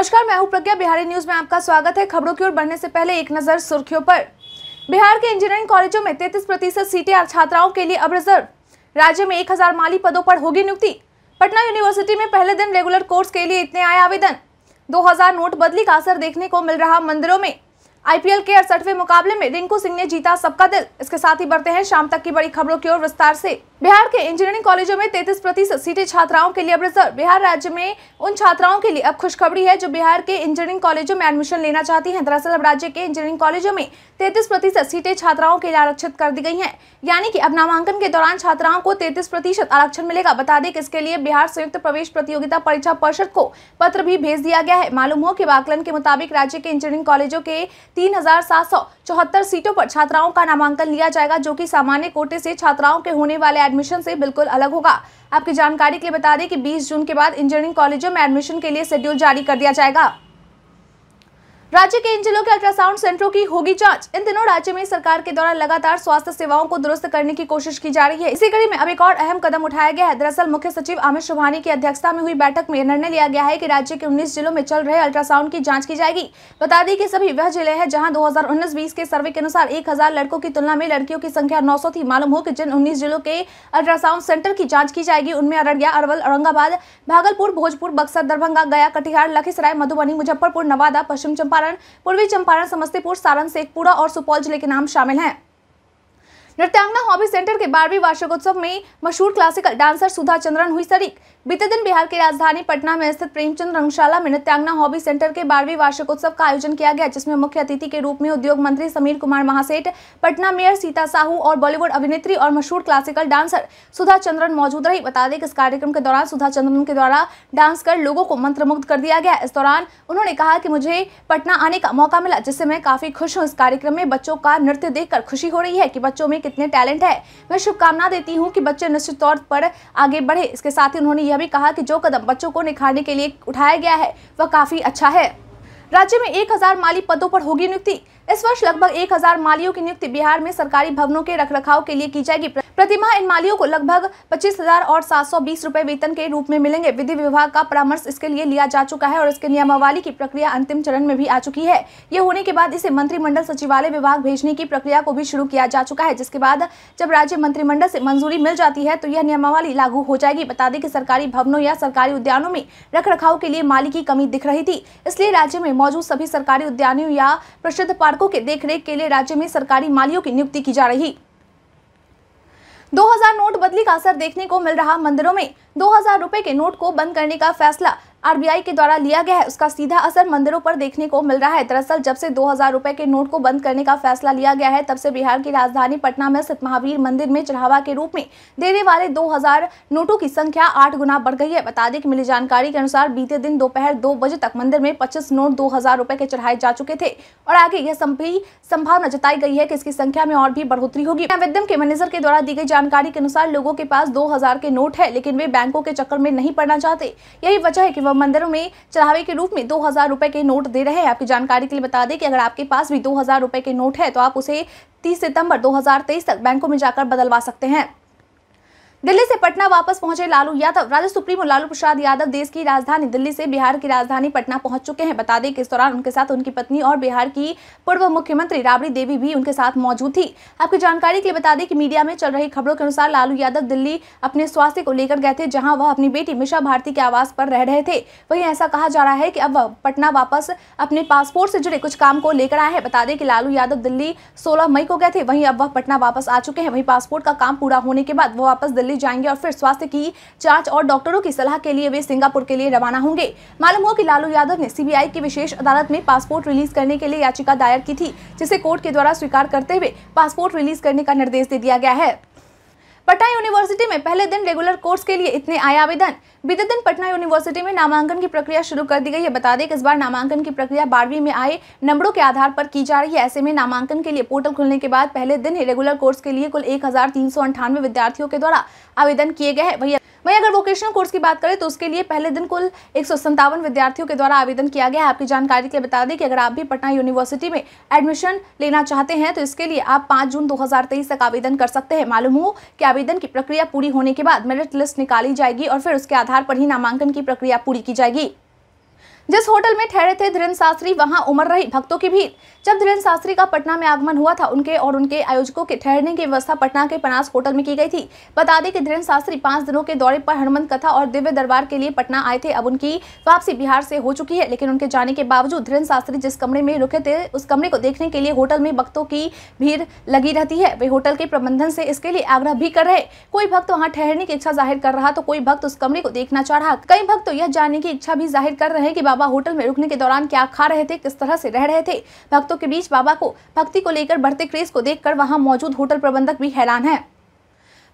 नमस्कार मैं हूं प्रज्ञा बिहारी न्यूज में आपका स्वागत है खबरों की ओर बढ़ने से पहले एक नजर सुर्खियों पर बिहार के इंजीनियरिंग कॉलेजों में तैतीस प्रतिशत सीटें छात्राओं के लिए अब रिजर्व राज्य में एक हजार माली पदों पर होगी नियुक्ति पटना यूनिवर्सिटी में पहले दिन रेगुलर कोर्स के लिए इतने आए आवेदन दो नोट बदली का असर देखने को मिल रहा मंदिरों में आईपीएल के अड़सठवें मुकाबले में रिंकू सिंह ने जीता सबका दिल इसके साथ ही बढ़ते हैं शाम तक की बड़ी खबरों की ओर विस्तार से बिहार के इंजीनियरिंग कॉलेजों में 33 प्रतिशत सीटें छात्राओं के लिए अब रिजर्व बिहार राज्य में उन छात्राओं के लिए अब खुशखबरी है जो बिहार के इंजीनियरिंग कॉलेजों में एडमिशन लेना चाहती है दरअसल अब राज्य के इंजीनियरिंग कॉलेजों में तैतीस प्रतिशत सीटें छात्राओं के लिए आरक्षित कर दी गई है यानी की अब नामांकन के दौरान छात्राओं को तैतीस प्रतिशत आरक्षण मिलेगा बता दें इसके लिए बिहार संयुक्त प्रवेश प्रतियोगिता परीक्षा परिषद को पत्र भी भेज दिया गया है मालूम हो की आकलन के मुताबिक राज्य के इंजीनियरिंग कॉलेजों के तीन सीटों पर छात्राओं का नामांकन लिया जाएगा जो कि सामान्य कोटे से छात्राओं के होने वाले एडमिशन से बिल्कुल अलग होगा आपकी जानकारी के लिए बता दें कि 20 जून के बाद इंजीनियरिंग कॉलेजों में एडमिशन के लिए शेड्यूल जारी कर दिया जाएगा राज्य के इन जिलों के अल्ट्रासाउंड सेंटरों की होगी जांच इन दिनों राज्य में सरकार के द्वारा लगातार स्वास्थ्य सेवाओं को दुरुस्त करने की कोशिश की जा रही है इसी कड़ी में अब एक और अहम कदम उठाया गया है दरअसल मुख्य सचिव अमित शुभानी की अध्यक्षता में हुई बैठक में निर्णय लिया गया है की राज्य के उन्नीस जिलों में चल रहे अल्ट्रासाउंड की जाँच की जाएगी बता दी की सभी वह जिले हैं जहाँ दो हजार के सर्वे के अनुसार एक लड़कों की तुलना में लड़कियों की संख्या नौ थी मालूम हो की जिन उन्नीस जिलों के अल्ट्रासाउंड सेंटर की जाँच की जाएगी उनमें अररिया अरवल औरंगाबाद भागलपुर भोजपुर बक्सर दरभंगा गया कटिहार लखीसराय मधुबनी मुजफ्फरपुर नवादा पश्चिम चंपारण चंपारण पूर्वी चंपारण समस्तीपुर सारण शेखपुरा और सुपौल जिले के नाम शामिल हैं नृत्यांगना हॉबी सेंटर के बारहवीं वार्षिकोत्सव में मशहूर क्लासिकल डांसर सुधा चंद्रन हुई शरीक बीते दिन बिहार की राजधानी पटना में स्थित प्रेमचंद रंगशाला में नृत्यांगना हॉबी सेंटर के बारहवीं वार्षिक उत्सव का आयोजन किया गया जिसमें मुख्य अतिथि के रूप में उद्योग मंत्री समीर कुमार महासेठ पटना मेयर सीता साहू और बॉलीवुड अभिनेत्री और मशहूर क्लासिकल डांसर सुधा चंद्रन मौजूद रही बता दें कि इस कार्यक्रम के दौरान सुधा चंद्रन के द्वारा डांस कर लोगों को मंत्र कर दिया गया इस दौरान उन्होंने कहा कि मुझे पटना आने का मौका मिला जिससे मैं काफी खुश हूँ इस कार्यक्रम में बच्चों का नृत्य देख खुशी हो रही है की बच्चों में कितने टैलेंट है मैं शुभकामना देती हूँ की बच्चे निश्चित तौर पर आगे बढ़े इसके साथ ही उन्होंने यह भी कहा कि जो कदम बच्चों को निखारने के लिए उठाया गया है वह काफ़ी अच्छा है राज्य में 1000 माली पदों पर होगी नियुक्ति इस वर्ष लगभग 1000 मालियों की नियुक्ति बिहार में सरकारी भवनों के रखरखाव के लिए की जाएगी प्रतिमाह इन मालियों को लगभग पच्चीस हजार और सात सौ बीस रुपए वेतन के रूप में मिलेंगे विधि विभाग का परामर्श इसके लिए लिया जा चुका है और इसके नियमावली की प्रक्रिया अंतिम चरण में भी आ चुकी है ये होने के बाद इसे मंत्रिमंडल सचिवालय विभाग भेजने की प्रक्रिया को भी शुरू किया जा चुका है जिसके बाद जब राज्य मंत्रिमंडल से मंजूरी मिल जाती है तो यह नियमावली लागू हो जाएगी बता दें कि सरकारी भवनों या सरकारी उद्यानों में रखाव के लिए माली की कमी दिख रही थी इसलिए राज्य में मौजूद सभी सरकारी उद्यानों या प्रसिद्ध पार्कों के देखरेख के लिए राज्य में सरकारी मालियों की नियुक्ति की जा रही 2000 नोट बदली का असर देखने को मिल रहा मंदिरों में 2000 रुपए के नोट को बंद करने का फैसला आरबीआई के द्वारा लिया गया है उसका सीधा असर मंदिरों पर देखने को मिल रहा है दरअसल जब से दो हजार रुपए के नोट को बंद करने का फैसला लिया गया है तब से बिहार की राजधानी पटना में स्थित महावीर मंदिर में चढ़ावा के रूप में देने वाले 2000 नोटों की संख्या आठ गुना बढ़ गई है बता दें कि मिली जानकारी के अनुसार बीते दिन दोपहर दो, दो बजे तक मंदिर में पच्चीस नोट दो हजार के चढ़ाए जा चुके थे और आगे यह संभावना जताई गई है की इसकी संख्या में और भी बढ़ोतरी होगी विद्यम के मैनेजर के द्वारा दी गई जानकारी के अनुसार लोगों के पास दो के नोट है लेकिन वे बैंकों के चक्कर में नहीं पड़ना चाहते यही वजह है की मंदिरों में चढ़ावे के रूप में दो हजार रुपए के नोट दे रहे हैं आपकी जानकारी के लिए बता दें कि अगर आपके पास भी दो हजार रुपए के नोट है तो आप उसे तीस सितंबर 2023 तक बैंकों में जाकर बदलवा सकते हैं दिल्ली से पटना वापस पहुंचे लालू यादव राज्य सुप्रीमो लालू प्रसाद यादव देश की राजधानी दिल्ली से बिहार की राजधानी पटना पहुंच चुके हैं बता दें कि इस दौरान उनके साथ उनकी पत्नी और बिहार की पूर्व मुख्यमंत्री राबड़ी देवी भी उनके साथ मौजूद थी आपकी जानकारी के लिए बता दें कि मीडिया में चल रही खबरों के अनुसार लालू यादव दिल्ली अपने स्वास्थ्य को लेकर गए थे जहाँ वह अपनी बेटी मिशा भारती के आवास पर रह रहे थे वही ऐसा कहा जा रहा है की अब वह पटना वापस अपने पासपोर्ट से जुड़े कुछ काम को लेकर आए हैं बता दें कि लालू यादव दिल्ली सोलह मई को गए थे वहीं अब वह पटना वापस आ चुके हैं वहीं पासपोर्ट का काम पूरा होने के बाद वह वापस दिल्ली दिल्ली जाएंगे और फिर स्वास्थ्य की जांच और डॉक्टरों की सलाह के लिए वे सिंगापुर के लिए रवाना होंगे मालूम हो कि लालू यादव ने सीबीआई की विशेष अदालत में पासपोर्ट रिलीज करने के लिए याचिका दायर की थी जिसे कोर्ट के द्वारा स्वीकार करते हुए पासपोर्ट रिलीज करने का निर्देश दे दिया गया है पटना यूनिवर्सिटी में पहले दिन रेगुलर कोर्स के लिए इतने आए आवेदन बीते दिन पटना यूनिवर्सिटी में नामांकन की प्रक्रिया शुरू कर दी गई है बता दें कि इस बार नामांकन की प्रक्रिया बारहवीं में आए नंबरों के आधार पर की जा रही है ऐसे में नामांकन के लिए पोर्टल खुलने के बाद पहले दिन ही रेगुलर कोर्स के लिए कुल एक विद्यार्थियों के द्वारा आवेदन किए गए हैं वही वहीं अगर वोकेशनल कोर्स की बात करें तो उसके लिए पहले दिन कुल एक विद्यार्थियों के द्वारा आवेदन किया गया आपकी जानकारी के लिए बता दें कि अगर आप भी पटना यूनिवर्सिटी में एडमिशन लेना चाहते हैं तो इसके लिए आप पाँच जून 2023 तक आवेदन कर सकते हैं मालूम हो कि आवेदन की प्रक्रिया पूरी होने के बाद मेरिट लिस्ट निकाली जाएगी और फिर उसके आधार पर ही नामांकन की प्रक्रिया पूरी की जाएगी जिस होटल में ठहरे थे धीरेन्द्र शास्त्री वहां उमर रही भक्तों की भीड़ जब धीरेन्द्र शास्त्री का पटना में आगमन हुआ था उनके और उनके आयोजकों के ठहरने की व्यवस्था पटना के पनास होटल में की गई थी बता दें कि धीरेन्द्र शास्त्री पांच दिनों के दौरे पर हनुमंत कथा और दिव्य दरबार के लिए पटना आए थे अब उनकी वापसी बिहार से हो चुकी है लेकिन उनके जाने के बावजूद धीरेन्द्र शास्त्री जिस कमरे में रुके थे उस कमरे को देखने के लिए होटल में भक्तों की भीड़ लगी रहती है वे होटल के प्रबंधन से इसके लिए आग्रह भी कर रहे कोई भक्त वहाँ ठहरने की इच्छा जाहिर कर रहा तो कोई भक्त उस कमरे को देखना चाह रहा कई भक्त तो यह जानने की इच्छा भी जाहिर कर रहे हैं की बाबा बाबा होटल में रुकने के दौरान क्या खा रहे थे किस तरह से रह रहे थे भक्तों के बीच बाबा को भक्ति को लेकर बढ़ते क्रेज को देखकर वहां मौजूद होटल प्रबंधक भी हैरान है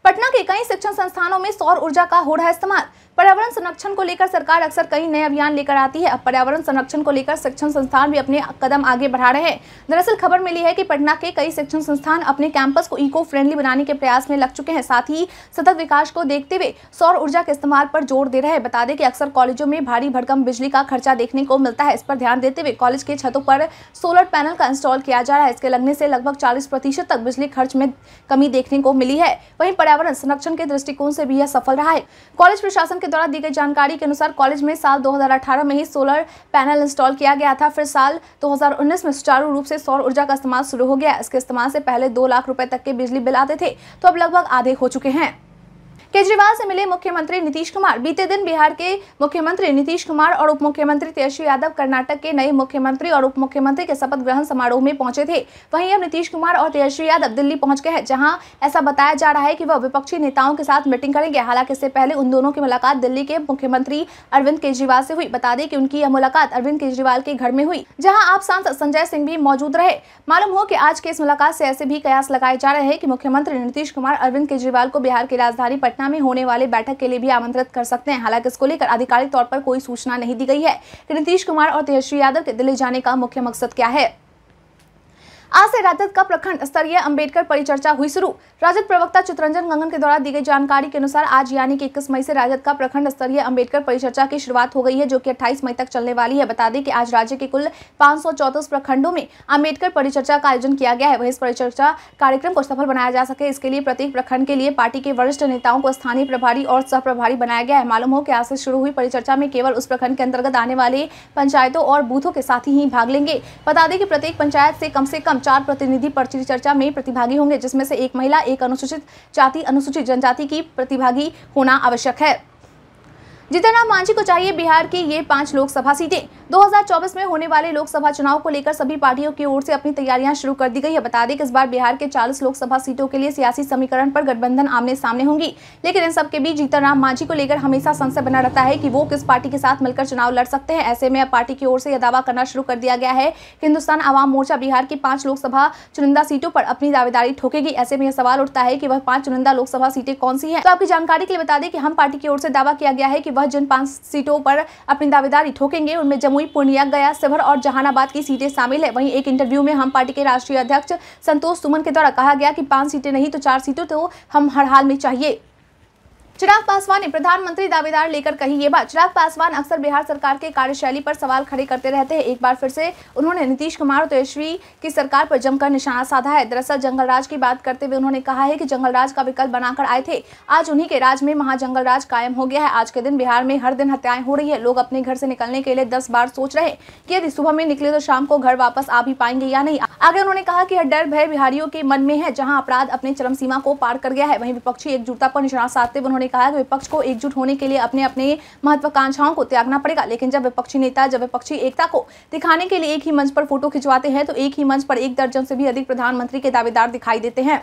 पटना के कई शिक्षण संस्थानों में सौर ऊर्जा का हो रहा है इस्तेमाल पर्यावरण संरक्षण को लेकर सरकार अक्सर कई नए अभियान लेकर आती है अब पर्यावरण संरक्षण को लेकर शिक्षण संस्थान भी अपने कदम आगे बढ़ा रहे हैं दरअसल खबर मिली है कि पटना के कई शिक्षण संस्थान अपने कैंपस को इको फ्रेंडली बनाने के प्रयास में लग चुके हैं साथ ही सतत विकास को देखते हुए सौर ऊर्जा के इस्तेमाल पर जोर दे रहे हैं बता दें कि अक्सर कॉलेजों में भारी भड़कम बिजली का खर्चा देखने को मिलता है इस पर ध्यान देते हुए कॉलेज के छतों पर सोलर पैनल का इंस्टॉल किया जा रहा है इसके लगने से लगभग चालीस तक बिजली खर्च में कमी देखने को मिली है वहीं पर्यावरण संरक्षण के दृष्टिकोण से भी यह सफल रहा है कॉलेज प्रशासन के द्वारा दी गई जानकारी के अनुसार कॉलेज में साल 2018 में ही सोलर पैनल इंस्टॉल किया गया था फिर साल 2019 में सुचारू रूप से सौर ऊर्जा का इस्तेमाल शुरू हो गया इसके इस्तेमाल से पहले दो लाख रुपए तक के बिजली बिल आते थे तो अब लगभग आधे हो चुके हैं केजरीवाल से मिले मुख्यमंत्री नीतीश कुमार बीते दिन बिहार के मुख्यमंत्री नीतीश कुमार और उप मुख्यमंत्री तेजस्वी यादव कर्नाटक के नए मुख्यमंत्री और उप मुख्यमंत्री के शपथ ग्रहण समारोह में पहुंचे थे वहीं अब नीतीश कुमार और तेजस्वी यादव दिल्ली पहुंच गए हैं जहां ऐसा बताया जा रहा है कि वह विपक्षी नेताओं के साथ मीटिंग करेंगे हालांकि इससे पहले उन दोनों की मुलाकात दिल्ली के मुख्यमंत्री अरविंद केजरीवाल से हुई बता दें कि उनकी यह मुलाकात अरविंद केजरीवाल के घर में हुई जहाँ आप सांसद संजय सिंह भी मौजूद रहे मालूम हो की आज के इस मुलाकात से ऐसे भी कयास लगाए जा रहे हैं कि मुख्यमंत्री नीतीश कुमार अरविंद केजरीवाल को बिहार की राजधानी पटना तेलंगाना में होने वाले बैठक के लिए भी आमंत्रित कर सकते हैं हालांकि इसको लेकर आधिकारिक तौर पर कोई सूचना नहीं दी गई है नीतीश कुमार और तेजस्वी यादव के दिल्ली जाने का मुख्य मकसद क्या है आज से राजद का प्रखंड स्तरीय अंबेडकर परिचर्चा हुई शुरू राजद प्रवक्ता चित्रंजन गंगन के द्वारा दी गई जानकारी के अनुसार आज यानी कि इक्कीस मई से राजद का प्रखंड स्तरीय अंबेडकर परिचर्चा की शुरुआत हो गई है जो कि 28 मई तक चलने वाली है बता दें कि आज राज्य के कुल पांच प्रखंडों में अम्बेडकर परिचर्चा का आयोजन किया गया है वही इस परिचर्चा कार्यक्रम को सफल बनाया जा सके इसके लिए प्रत्येक प्रखंड के लिए पार्टी के वरिष्ठ नेताओं को स्थानीय प्रभारी और सह प्रभारी बनाया गया है मालूम हो कि आज से शुरू हुई परिचर्चा में केवल उस प्रखंड के अंतर्गत आने वाले पंचायतों और बूथों के साथ ही भाग लेंगे बता दें कि प्रत्येक पंचायत से कम से कम शाम चार प्रतिनिधि पर्ची चर्चा में प्रतिभागी होंगे जिसमें से एक महिला एक अनुसूचित जाति अनुसूचित जनजाति की प्रतिभागी होना आवश्यक है जीतनराम मांझी को चाहिए बिहार की ये पांच लोकसभा सीटें 2024 में होने वाले लोकसभा चुनाव को लेकर सभी पार्टियों की ओर से अपनी तैयारियां शुरू कर दी गई है बता दें कि इस बार बिहार के 40 लोकसभा सीटों के लिए सियासी समीकरण पर गठबंधन आमने सामने होंगी लेकिन इन सबके बीच जीतनराम मांझी को लेकर हमेशा संशय बना रहता है कि वो किस पार्टी के साथ मिलकर चुनाव लड़ सकते हैं ऐसे में अब पार्टी की ओर से यह दावा करना शुरू कर दिया गया है कि हिंदुस्तान आवाम मोर्चा बिहार की पांच लोकसभा चुनिंदा सीटों पर अपनी दावेदारी ठोकेगी ऐसे में यह सवाल उठता है की वह पांच चुनिंदा लोकसभा सीटें कौन सी है तो आपकी जानकारी के लिए बता दें कि हम पार्टी की ओर से दावा किया गया है की वह जिन पांच सीटों पर अपनी दावेदारी ठोकेंगे उनमें जमुई पूर्णिया गया सिवर और जहानाबाद की सीटें शामिल है वहीं एक इंटरव्यू में हम पार्टी के राष्ट्रीय अध्यक्ष संतोष सुमन के द्वारा कहा गया कि पांच सीटें नहीं तो चार सीटों तो हम हर हाल में चाहिए चिराग पासवान ने प्रधानमंत्री दावेदार लेकर कही ये बात चिराग पासवान अक्सर बिहार सरकार के कार्यशैली पर सवाल खड़े करते रहते हैं एक बार फिर से उन्होंने नीतीश कुमार और तेजस्वी की सरकार पर जमकर निशाना साधा है दरअसल जंगलराज की बात करते हुए उन्होंने कहा है कि जंगलराज का विकल्प बनाकर आए थे आज उन्हीं के राज में महाजंगल राज कायम हो गया है आज के दिन बिहार में हर दिन हत्याएं हो रही है लोग अपने घर से निकलने के लिए दस बार सोच रहे कि यदि सुबह में निकले तो शाम को घर वापस आ भी पाएंगे या नहीं आगे उन्होंने कहा कि यह डर भय बिहारियों के मन में है जहाँ अपराध अपने चरम सीमा को पार कर गया है वही विपक्षी एकजुटता पर निशाना साधते हुए उन्होंने उन्होंने कहा कि तो विपक्ष को एकजुट होने के लिए अपने अपने महत्वाकांक्षाओं को त्यागना पड़ेगा लेकिन जब विपक्षी नेता जब विपक्षी एकता को दिखाने के लिए एक ही मंच पर फोटो खिंचवाते हैं तो एक ही मंच पर एक दर्जन से भी अधिक प्रधानमंत्री के दावेदार दिखाई देते हैं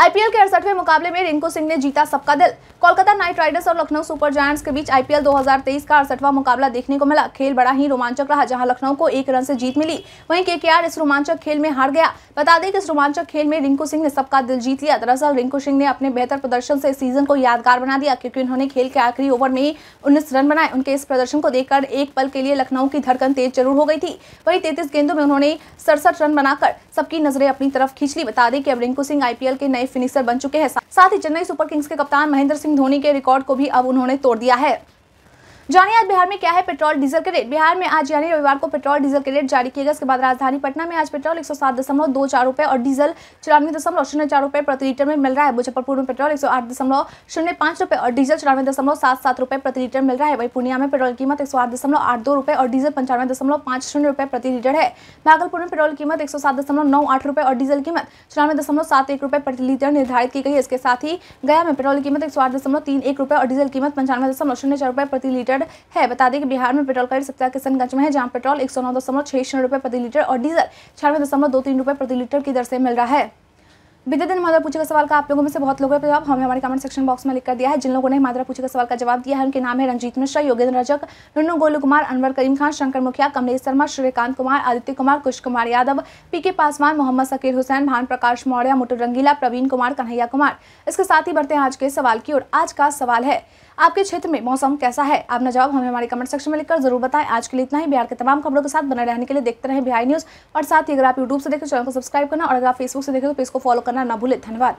आईपीएल के अड़सठवें मुकाबले में रिंकू सिंह ने जीता सबका दिल कोलकाता नाइट राइडर्स और लखनऊ सुपर जायंट्स के बीच आईपीएल 2023 का अड़सठवा मुकाबला देखने को मिला खेल बड़ा ही रोमांचक रहा जहां लखनऊ को एक रन से जीत मिली वहीं केकेआर इस रोमांचक खेल में हार गया बता दें कि इस रोमांचक खेल में रिंकू सिंह ने सबका दिल जीत लिया दरअसल रिंकू सिंह ने अपने बेहतर प्रदर्शन से सीजन को यादगार बना दिया क्योंकि उन्होंने खेल के आखिरी ओवर में उन्नीस रन बनाए उनके इस प्रदर्शन को देखकर एक पल के लिए लखनऊ की धड़कन तेज जरूर हो गई थी वही तैतीस गेंदों में उन्होंने सड़सठ रन बनाकर सबकी नजरें अपनी तरफ खींच ली बता दें कि अब रिंकू सिंह आईपीएल के नए फिनिशर बन चुके हैं साथ ही चेन्नई सुपर किंग्स के कप्तान महेंद्र सिंह धोनी के रिकॉर्ड को भी अब उन्होंने तोड़ दिया है जानिए आज बिहार में क्या है पेट्रोल डीजल के रेट बिहार में आज यानी रविवार को पेट्रोल डीजल के रेट जारी किए गए इसके बाद राजधानी पटना में आज पेट्रोल एक सौ सात दशमलव दो चार रुपये और डीजल चौरानवे दशमलव शून्य चार रुपये प्रति लीटर में मिल रहा है मुजफ्फरपुर में पेट्रोल एक सौ आठ दशमलव शून्य रुपये और डीजल चौरानवे दशमलव सात सात रुपये प्रति लीटर मिल रहा है वही पूर्णिया में पेट्रोल कीमत एक सौ आठ दशमलव आठ दो रुपये और डीजल पंचानवे दशमलव पांच शून्य रुपये प्रति लीटर है भागलपुर में पेट्रोल कीमत एक सौ सात दशमलव नौ आठ रुपये और डीजल कीमत चौरानवे दशमलव सात एक रुपये प्रति लीटर निर्धारित की गई है इसके साथ ही गया में पेट्रोल कीमत एक सौ आठ दशमलव तीन एक रुपये और डीजल कीमत पंचानवे दशमलव शून्य चार रुपये प्रति लीटर रिकॉर्ड है बता दें कि बिहार में पेट्रोल का रेट सप्ताह किशनगंज में है जहां पेट्रोल एक सौ नौ दशमलव छह शून्य रुपये प्रति लीटर और डीजल छियानवे दशमलव दो तीन रुपये प्रति लीटर की दर से मिल रहा है बीते दिन माधुरा पूछे का सवाल का आप लोगों में से बहुत लोगों का जवाब हमें हमारे कमेंट सेक्शन बॉक्स में लिख कर दिया है जिन लोगों ने माधुरा पूछे का सवाल का जवाब दिया है उनके नाम है रंजीत मिश्रा योगेंद्र रजक नुनू गोलू कुमार अनवर करीम खान शंकर मुखिया कमलेश शर्मा श्रीकांत कुमार आदित्य कुमार कुश कुमार यादव पी के पासवान मोहम्मद सकीर हुसैन भान प्रकाश मौर्य मुटुर रंगीला प्रवीण कुमार कन्हैया कुमार इसके साथ ही बढ़ते हैं आज के सवाल की ओर आज का सवाल है आपके क्षेत्र में मौसम कैसा है आपने जवाब हमें हमारे कमेंट सेक्शन में लिखकर जरूर बताएं आज के लिए इतना ही बिहार के तमाम खबरों के साथ बने रहने के लिए देखते रहे बिहार न्यूज और साथ ही अगर आप यूट्यूब से देखें चैनल को सब्सक्राइब करना और अगर आप फेसबुक से देखें तो पेज को फॉलो करना ना भूलें धन्यवाद